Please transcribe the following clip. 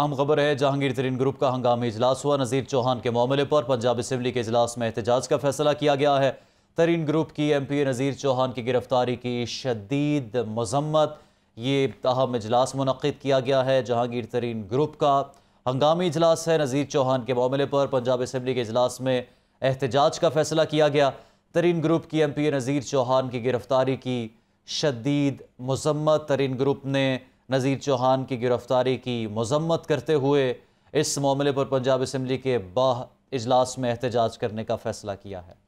आम खबर है जहांगीर तरीन ग्रुप का हंगामी इजलास हुआ नज़ीर चौहान के मामले पर पंजाब असम्बली के इजलास में एहतजाज का फैसला किया गया है तरीन ग्रुप की एम पी नज़ीर चौहान की गिरफ्तारी की शदीद मजम्मत ये अहम इजलास मनद किया गया है जहांगीर तरीन ग्रुप का हंगामी इजलास है नज़ीर चौहान के मामले पर पंजाब असम्बली के इजलास में एहतजाज का फैसला किया गया तरीन ग्रुप की एम पी नज़ीर चौहान की गिरफ्तारी की शदीद मजम्मत तरीन ग्रुप ने नज़ीर चौहान की गिरफ्तारी की मजम्मत करते हुए इस मामले पर पंजाब असम्बली के बाह इजलास में एहतजाज करने का फैसला किया है